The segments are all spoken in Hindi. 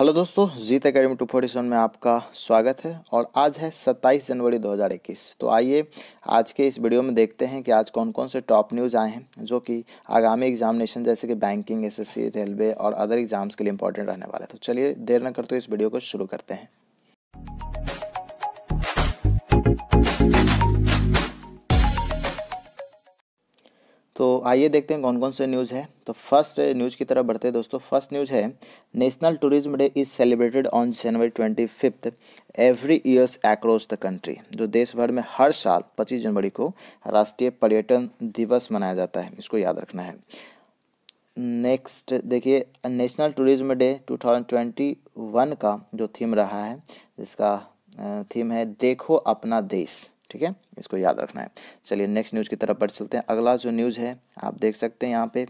हेलो दोस्तों Jeet academy two forty seven में आपका स्वागत है और आज है सत्ताईस जनवरी दो हज़ार इक्कीस तो आइए आज के इस वीडियो में देखते हैं कि आज कौन कौन से टॉप न्यूज़ आए हैं जो कि आगामी एग्जामिनेशन जैसे कि बैंकिंग एसएससी रेलवे और अदर एग्जाम्स के लिए इंपॉर्टेंट रहने वाले तो चलिए देर न करते तो इस वीडियो को शुरू करते हैं आइए देखते हैं कौन कौन से न्यूज़ है तो फर्स्ट न्यूज़ की तरफ बढ़ते हैं दोस्तों फर्स्ट न्यूज़ है national tourism day is celebrated on January twenty fifth every years across the country जो देश भर में हर साल पच्चीस जनवरी को राष्ट्रीय पर्यटन दिवस मनाया जाता है इसको याद रखना है नेक्स्ट देखिए नेशनल टूरिज्म डे 2021 का जो थीम रहा है जिसका थीम है देखो अपना देश ठीक है इसको याद रखना है चलिए नेक्स्ट न्यूज़ की तरफ बढ़ चलते हैं अगला जो न्यूज़ है आप देख सकते हैं यहाँ पे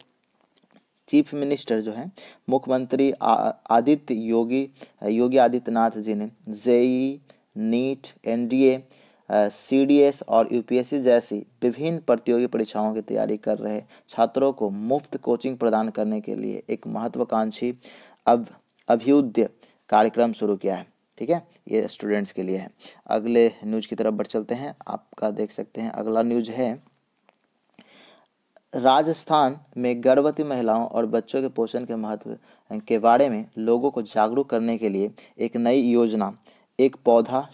चीफ मिनिस्टर जो है मुख्यमंत्री आदित्य योगी योगी आदित्यनाथ जी ने जेई नीट एन डी और यू जैसी विभिन्न प्रतियोगी परीक्षाओं की तैयारी कर रहे छात्रों को मुफ्त कोचिंग प्रदान करने के लिए एक महत्वाकांक्षी अब अभ्युदय कार्यक्रम शुरू किया है ठीक है ये स्टूडेंट्स के लिए है अगले न्यूज की तरफ बढ़ चलते हैं आपका देख सकते हैं अगला न्यूज है राजस्थान में गर्भवती महिलाओं और बच्चों के पोषण के महत्व के बारे में लोगों को जागरूक करने के लिए एक नई योजना एक पौधा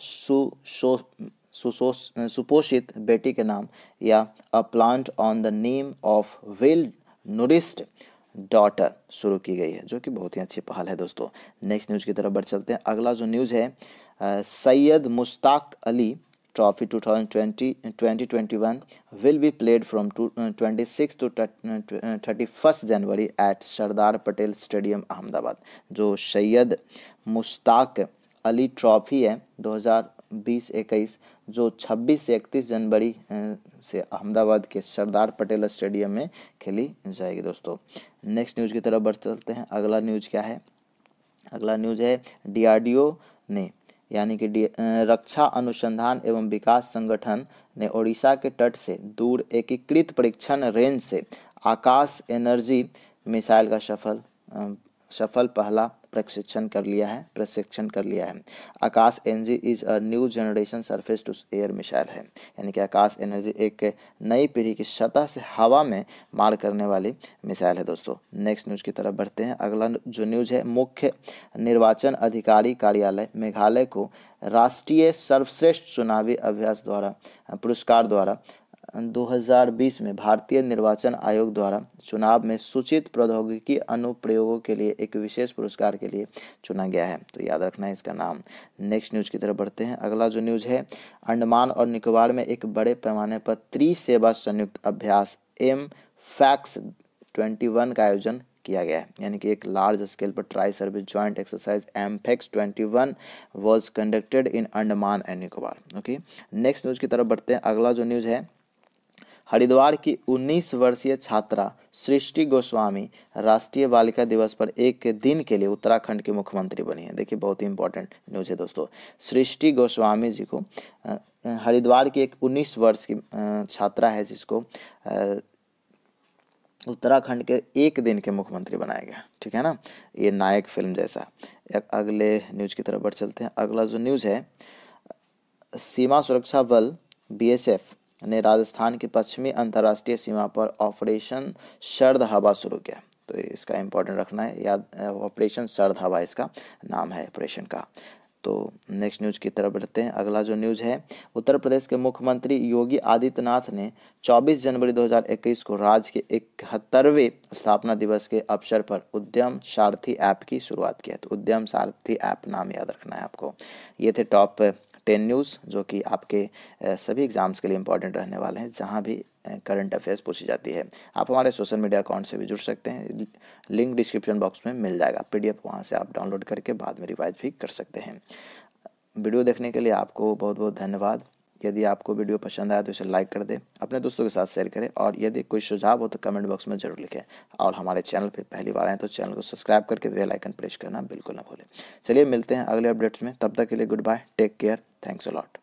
सुपोषित बेटी के नाम या a plant on the name of well nourished daughter शुरू की गई है जो कि बहुत ही अच्छी पहल है दोस्तों नेक्स्ट न्यूज़ की तरफ बढ़ चलते हैं अगला जो न्यूज़ है Syed Mushtaq Ali trophy 2020 2021 will be played from 26 to 31st January at Sardar Patel stadium Ahmedabad जो सैयद मुश्ताक अली ट्रॉफी है 2000 बीस इक्कीस जो 26 से इकतीस जनवरी से अहमदाबाद के सरदार पटेल स्टेडियम में खेली जाएगी दोस्तों नेक्स्ट न्यूज़ की तरफ बढ़ चलते हैं अगला न्यूज़ क्या है अगला न्यूज़ है डीआरडीओ ने यानी कि रक्षा अनुसंधान एवं विकास संगठन ने ओडिशा के तट से दूर एकीकृत परीक्षण रेंज से आकाश एनर्जी मिसाइल का सफल सफल पहला प्रशिक्षण कर लिया है प्रशिक्षण कर लिया है Akash energy is a new generation surface to air missile है यानी कि आकाश एनर्जी एक नई पीढ़ी की सतह से हवा में मार करने वाली मिसाइल है दोस्तों नेक्स्ट न्यूज की तरफ बढ़ते हैं अगला जो न्यूज है मुख्य निर्वाचन अधिकारी कार्यालय मेघालय को राष्ट्रीय सर्वश्रेष्ठ चुनावी अभ्यास द्वारा पुरस्कार द्वारा 2020 में भारतीय निर्वाचन आयोग द्वारा चुनाव में सूचित प्रौद्योगिकी अनुप्रयोगों के लिए एक विशेष पुरस्कार के लिए चुना गया है तो याद रखना है इसका नाम नेक्स्ट न्यूज की तरफ बढ़ते हैं अगला जो न्यूज है अंडमान और निकोबार में एक बड़े पैमाने पर त्रिसेवा संयुक्त अभ्यास एम फैक्स ट्वेंटी का आयोजन किया गया है यानी कि एक लार्ज स्केल पर tri service joint exercise AMPHEX twenty one was conducted in Andaman and Nicobar okay next news की तरफ बढ़ते हैं अगला जो न्यूज़ है हरिद्वार की 19 वर्षीय छात्रा सृष्टि गोस्वामी राष्ट्रीय बालिका दिवस पर एक दिन के लिए उत्तराखंड की मुख्यमंत्री बनी है देखिए बहुत ही इंपॉर्टेंट न्यूज है दोस्तों सृष्टि गोस्वामी जी को हरिद्वार की एक 19 वर्ष की छात्रा है जिसको उत्तराखंड के एक दिन के मुख्यमंत्री बनाया गया ठीक है ना ये नायक फिल्म जैसा अगले न्यूज की तरफ बढ़ चलते हैं अगला जो न्यूज है सीमा सुरक्षा बल बीएसएफ ने राजस्थान की पश्चिमी अंतर्राष्ट्रीय सीमा पर ऑपरेशन सर्द हवा शुरू किया तो इसका इंपॉर्टेंट रखना है याद ऑपरेशन सर्द हवा इसका नाम है ऑपरेशन का तो नेक्स्ट न्यूज की तरफ बढ़ते हैं अगला जो न्यूज है उत्तर प्रदेश के मुख्यमंत्री योगी आदित्यनाथ ने 24 जनवरी 2021 को राज्य के इकहत्तरवे स्थापना दिवस के अवसर पर उद्यम सारथी ऐप की शुरुआत की है तो उद्यम सारथी ऐप नाम याद रखना है आपको ये थे टॉप टेन न्यूज़ जो कि आपके सभी एग्ज़ाम्स के लिए इंपॉर्टेंट रहने वाले हैं जहाँ भी करंट अफेयर्स पूछी जाती है आप हमारे सोशल मीडिया अकाउंट से भी जुड़ सकते हैं लिंक डिस्क्रिप्शन बॉक्स में मिल जाएगा पी वहाँ से आप डाउनलोड करके बाद में रिवाइज भी कर सकते हैं वीडियो देखने के लिए आपको बहुत बहुत धन्यवाद यदि आपको वीडियो पसंद आया तो इसे लाइक कर दें अपने दोस्तों के साथ शेयर करें और यदि कोई सुझाव हो तो कमेंट बॉक्स में जरूर लिखें और हमारे चैनल पर पहली बार आए तो चैनल को सब्सक्राइब करके बेल आइकन प्रेस करना बिल्कुल ना भूलें चलिए मिलते हैं अगले अपडेट्स में तब तक के लिए good bye take care Thanks a lot.